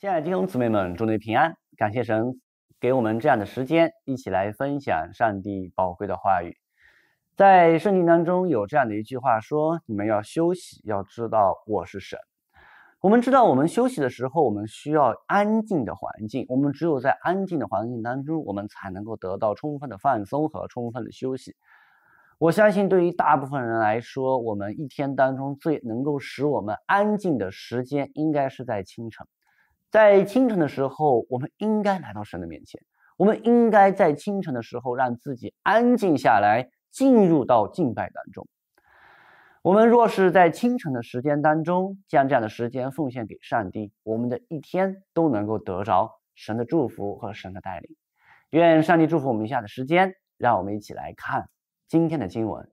亲爱的弟兄姊妹们，祝你平安！感谢神给我们这样的时间，一起来分享上帝宝贵的话语。在圣经当中有这样的一句话说：“你们要休息，要知道我是神。”我们知道，我们休息的时候，我们需要安静的环境。我们只有在安静的环境当中，我们才能够得到充分的放松和充分的休息。我相信，对于大部分人来说，我们一天当中最能够使我们安静的时间，应该是在清晨。在清晨的时候，我们应该来到神的面前。我们应该在清晨的时候，让自己安静下来，进入到敬拜当中。我们若是在清晨的时间当中，将这样的时间奉献给上帝，我们的一天都能够得着神的祝福和神的带领。愿上帝祝福我们以下的时间，让我们一起来看今天的经文。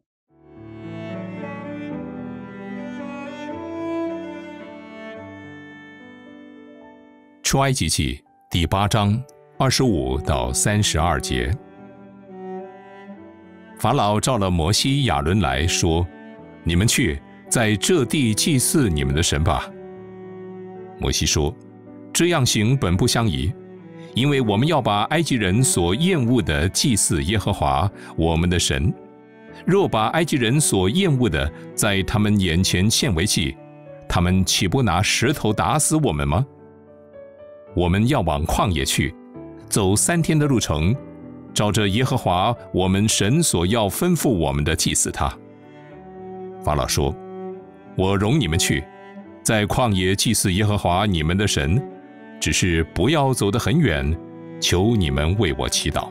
出埃及记第八章二十五到三十二节。法老召了摩西、亚伦来说：“你们去，在这地祭祀你们的神吧。”摩西说：“这样行本不相宜，因为我们要把埃及人所厌恶的祭祀耶和华我们的神。若把埃及人所厌恶的在他们眼前献为祭，他们岂不拿石头打死我们吗？”我们要往旷野去，走三天的路程，照着耶和华我们神所要吩咐我们的，祭祀他。法老说：“我容你们去，在旷野祭祀耶和华你们的神，只是不要走得很远，求你们为我祈祷。”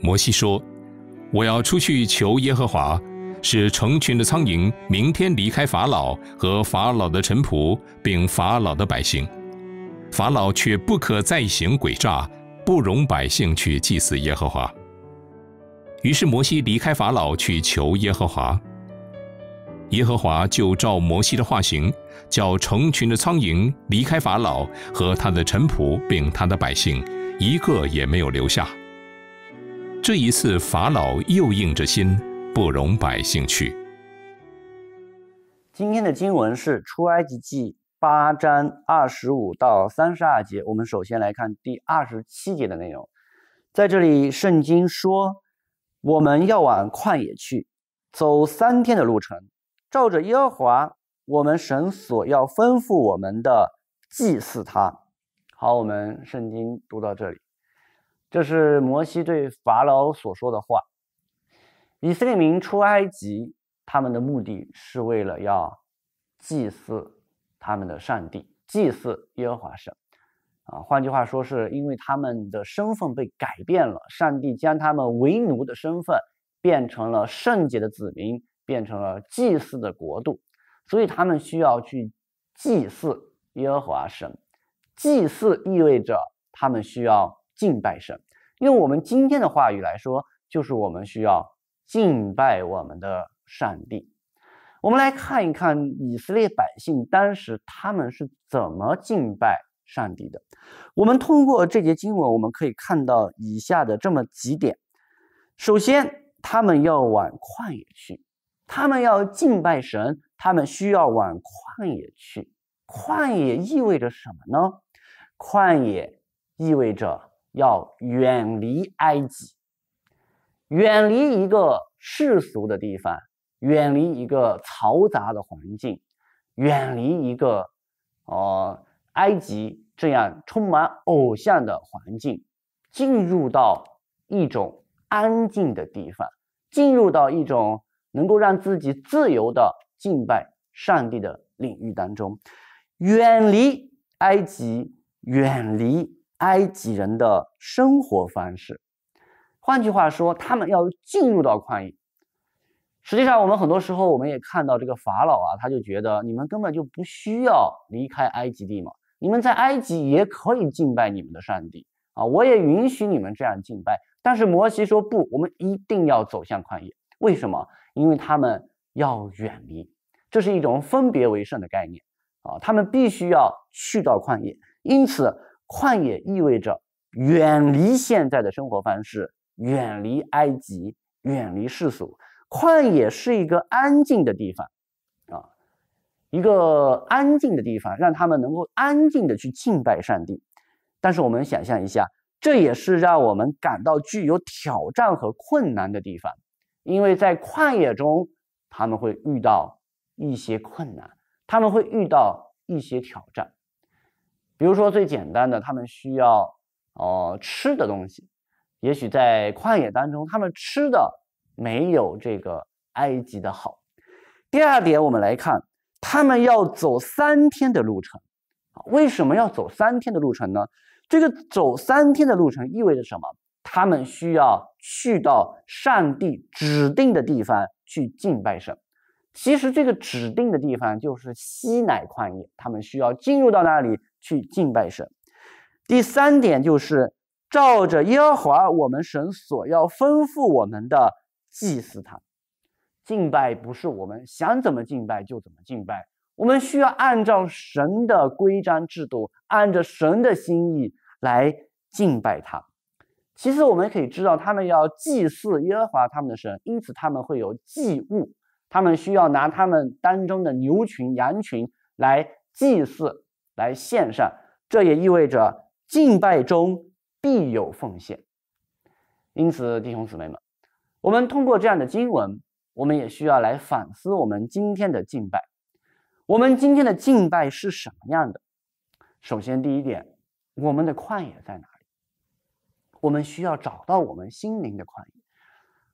摩西说：“我要出去求耶和华，使成群的苍蝇明天离开法老和法老的臣仆，并法老的百姓。”法老却不可再行诡诈，不容百姓去祭祀耶和华。于是摩西离开法老去求耶和华，耶和华就照摩西的话行，叫成群的苍蝇离开法老和他的臣仆，并他的百姓，一个也没有留下。这一次法老又硬着心，不容百姓去。今天的经文是《出埃及记》。八章二十五到三十二节，我们首先来看第二十七节的内容。在这里，圣经说我们要往旷野去，走三天的路程，照着耶和华我们神所要吩咐我们的祭祀他。好，我们圣经读到这里，这是摩西对法老所说的话。以色列民出埃及，他们的目的是为了要祭祀。他们的上帝祭祀耶和华神，啊，换句话说，是因为他们的身份被改变了，上帝将他们为奴的身份变成了圣洁的子民，变成了祭祀的国度，所以他们需要去祭祀耶和华神。祭祀意味着他们需要敬拜神，用我们今天的话语来说，就是我们需要敬拜我们的上帝。我们来看一看以色列百姓当时他们是怎么敬拜上帝的。我们通过这节经文，我们可以看到以下的这么几点：首先，他们要往旷野去；他们要敬拜神，他们需要往旷野去。旷野意味着什么呢？旷野意味着要远离埃及，远离一个世俗的地方。远离一个嘈杂的环境，远离一个，呃，埃及这样充满偶像的环境，进入到一种安静的地方，进入到一种能够让自己自由的敬拜上帝的领域当中，远离埃及，远离埃及人的生活方式。换句话说，他们要进入到旷野。实际上，我们很多时候我们也看到这个法老啊，他就觉得你们根本就不需要离开埃及地嘛，你们在埃及也可以敬拜你们的上帝啊，我也允许你们这样敬拜。但是摩西说不，我们一定要走向旷野。为什么？因为他们要远离，这是一种分别为圣的概念啊，他们必须要去到旷野。因此，旷野意味着远离现在的生活方式，远离埃及，远离世俗。旷野是一个安静的地方，啊，一个安静的地方，让他们能够安静的去敬拜上帝。但是我们想象一下，这也是让我们感到具有挑战和困难的地方，因为在旷野中他们会遇到一些困难，他们会遇到一些挑战。比如说最简单的，他们需要哦吃的东西，也许在旷野当中，他们吃的。没有这个埃及的好。第二点，我们来看，他们要走三天的路程。为什么要走三天的路程呢？这个走三天的路程意味着什么？他们需要去到上帝指定的地方去敬拜神。其实这个指定的地方就是西乃旷野，他们需要进入到那里去敬拜神。第三点就是，照着耶和华我们神所要吩咐我们的。祭祀他，敬拜不是我们想怎么敬拜就怎么敬拜，我们需要按照神的规章制度，按着神的心意来敬拜他。其次，我们可以知道，他们要祭祀耶和华他们的神，因此他们会有祭物，他们需要拿他们当中的牛群、羊群来祭祀、来献上。这也意味着敬拜中必有奉献。因此，弟兄姊妹们。我们通过这样的经文，我们也需要来反思我们今天的敬拜。我们今天的敬拜是什么样的？首先，第一点，我们的旷野在哪里？我们需要找到我们心灵的旷野。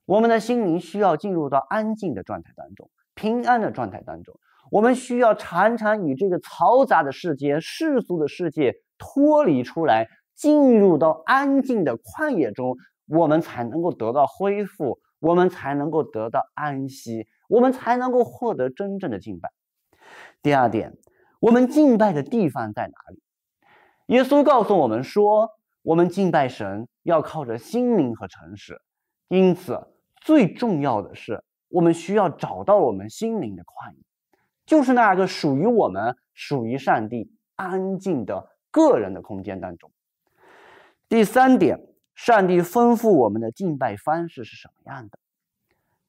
我们的心灵需要进入到安静的状态当中，平安的状态当中。我们需要常常与这个嘈杂的世界、世俗的世界脱离出来，进入到安静的旷野中。我们才能够得到恢复，我们才能够得到安息，我们才能够获得真正的敬拜。第二点，我们敬拜的地方在哪里？耶稣告诉我们说，我们敬拜神要靠着心灵和诚实。因此，最重要的是，我们需要找到我们心灵的旷野，就是那个属于我们、属于上帝安静的个人的空间当中。第三点。上帝吩咐我们的敬拜方式是什么样的？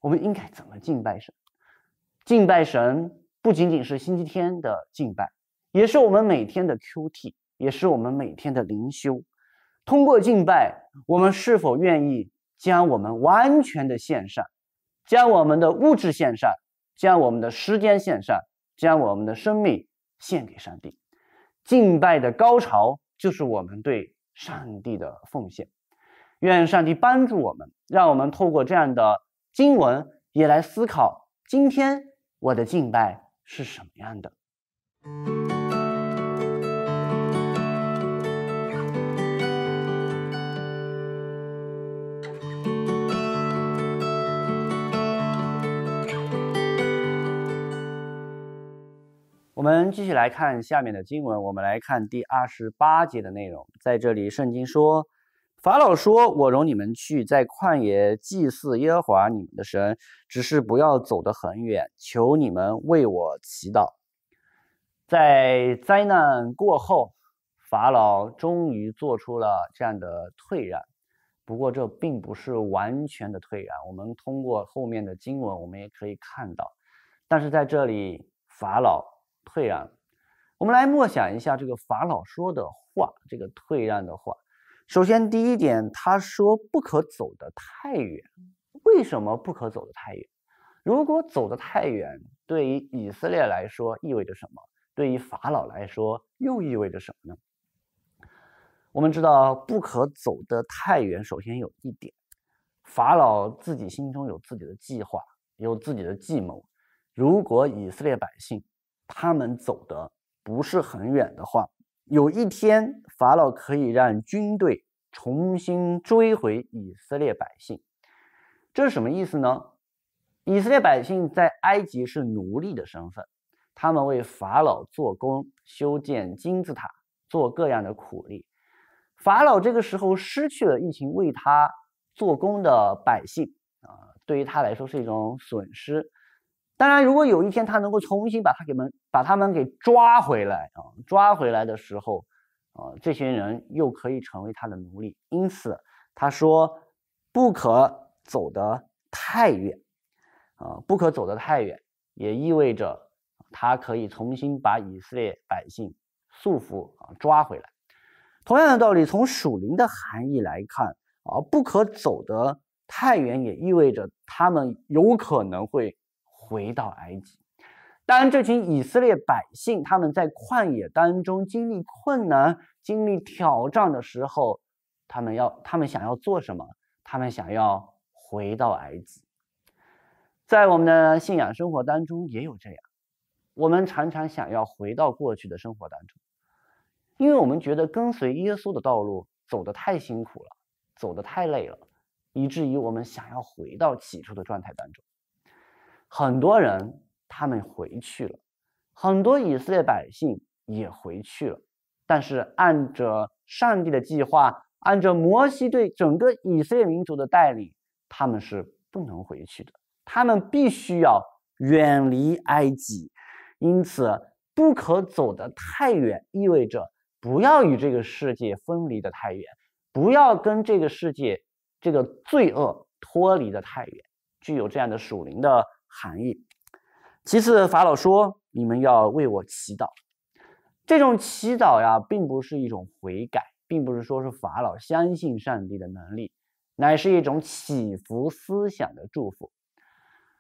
我们应该怎么敬拜神？敬拜神不仅仅是星期天的敬拜，也是我们每天的 QT，也是我们每天的灵修。通过敬拜，我们是否愿意将我们完全的献上，将我们的物质献上，将我们的时间献上，将我们的生命献给上帝？敬拜的高潮就是我们对上帝的奉献。愿上帝帮助我们，让我们透过这样的经文也来思考，今天我的敬拜是什么样的。我们继续来看下面的经文，我们来看第二十八节的内容，在这里，圣经说。法老说：“我容你们去，在旷野祭祀耶和华你们的神，只是不要走得很远。求你们为我祈祷。”在灾难过后，法老终于做出了这样的退让。不过，这并不是完全的退让。我们通过后面的经文，我们也可以看到。但是在这里，法老退让。我们来默想一下这个法老说的话，这个退让的话。首先，第一点，他说不可走得太远。为什么不可走得太远？如果走得太远，对于以色列来说意味着什么？对于法老来说又意味着什么呢？我们知道，不可走得太远，首先有一点，法老自己心中有自己的计划，有自己的计谋。如果以色列百姓他们走得不是很远的话，有一天。法老可以让军队重新追回以色列百姓，这是什么意思呢？以色列百姓在埃及是奴隶的身份，他们为法老做工，修建金字塔，做各样的苦力。法老这个时候失去了一群为他做工的百姓啊，对于他来说是一种损失。当然，如果有一天他能够重新把他给们把他们给抓回来啊，抓回来的时候。啊，这些人又可以成为他的奴隶，因此他说，不可走得太远，啊，不可走得太远，也意味着他可以重新把以色列百姓束缚啊抓回来。同样的道理，从属灵的含义来看，啊，不可走得太远，也意味着他们有可能会回到埃及。当这群以色列百姓他们在旷野当中经历困难、经历挑战的时候，他们要、他们想要做什么？他们想要回到埃及。在我们的信仰生活当中也有这样，我们常常想要回到过去的生活当中，因为我们觉得跟随耶稣的道路走得太辛苦了，走得太累了，以至于我们想要回到起初的状态当中。很多人。他们回去了，很多以色列百姓也回去了，但是按着上帝的计划，按着摩西对整个以色列民族的带领，他们是不能回去的。他们必须要远离埃及，因此不可走得太远，意味着不要与这个世界分离得太远，不要跟这个世界这个罪恶脱离得太远，具有这样的属灵的含义。其次，法老说：“你们要为我祈祷。”这种祈祷呀，并不是一种悔改，并不是说是法老相信上帝的能力，乃是一种祈福思想的祝福。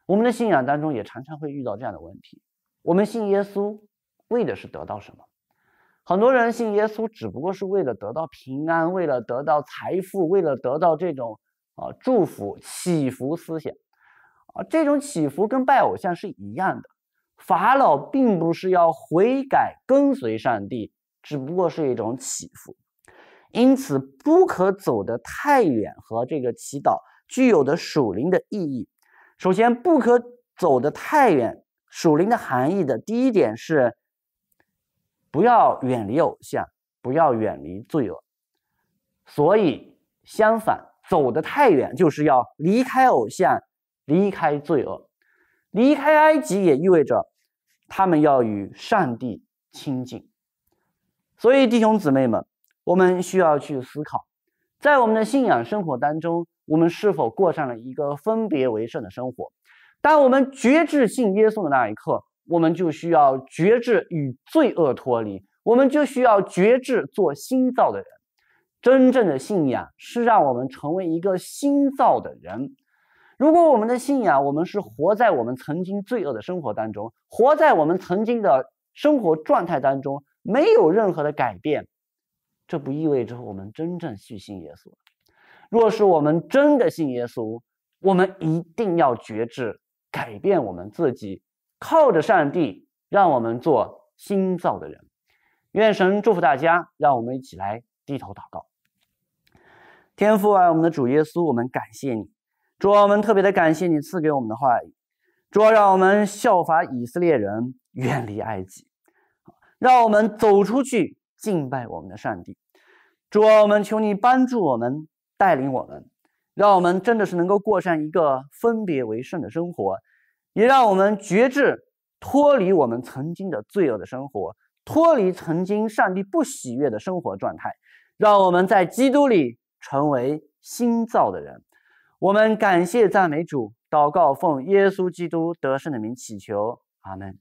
我们的信仰当中也常常会遇到这样的问题：我们信耶稣，为的是得到什么？很多人信耶稣，只不过是为了得到平安，为了得到财富，为了得到这种啊祝福、祈福思想。啊，这种祈福跟拜偶像是一样的。法老并不是要悔改跟随上帝，只不过是一种祈福。因此，不可走得太远和这个祈祷具有的属灵的意义。首先，不可走得太远，属灵的含义的第一点是：不要远离偶像，不要远离罪恶。所以，相反，走得太远就是要离开偶像。离开罪恶，离开埃及也意味着他们要与上帝亲近。所以，弟兄姊妹们，我们需要去思考，在我们的信仰生活当中，我们是否过上了一个分别为圣的生活？当我们觉知信耶稣的那一刻，我们就需要觉知与罪恶脱离，我们就需要觉知做新造的人。真正的信仰是让我们成为一个新造的人。如果我们的信仰，我们是活在我们曾经罪恶的生活当中，活在我们曾经的生活状态当中，没有任何的改变，这不意味着我们真正去信耶稣。若是我们真的信耶稣，我们一定要觉知，改变我们自己，靠着上帝，让我们做新造的人。愿神祝福大家，让我们一起来低头祷告。天父啊，我们的主耶稣，我们感谢你。主啊，我们特别的感谢你赐给我们的话。语。主啊，让我们效法以色列人，远离埃及，让我们走出去敬拜我们的上帝。主啊，我们求你帮助我们，带领我们，让我们真的是能够过上一个分别为圣的生活，也让我们觉知脱离我们曾经的罪恶的生活，脱离曾经上帝不喜悦的生活状态，让我们在基督里成为新造的人。我们感谢赞美主，祷告奉耶稣基督得胜的名祈求，阿门。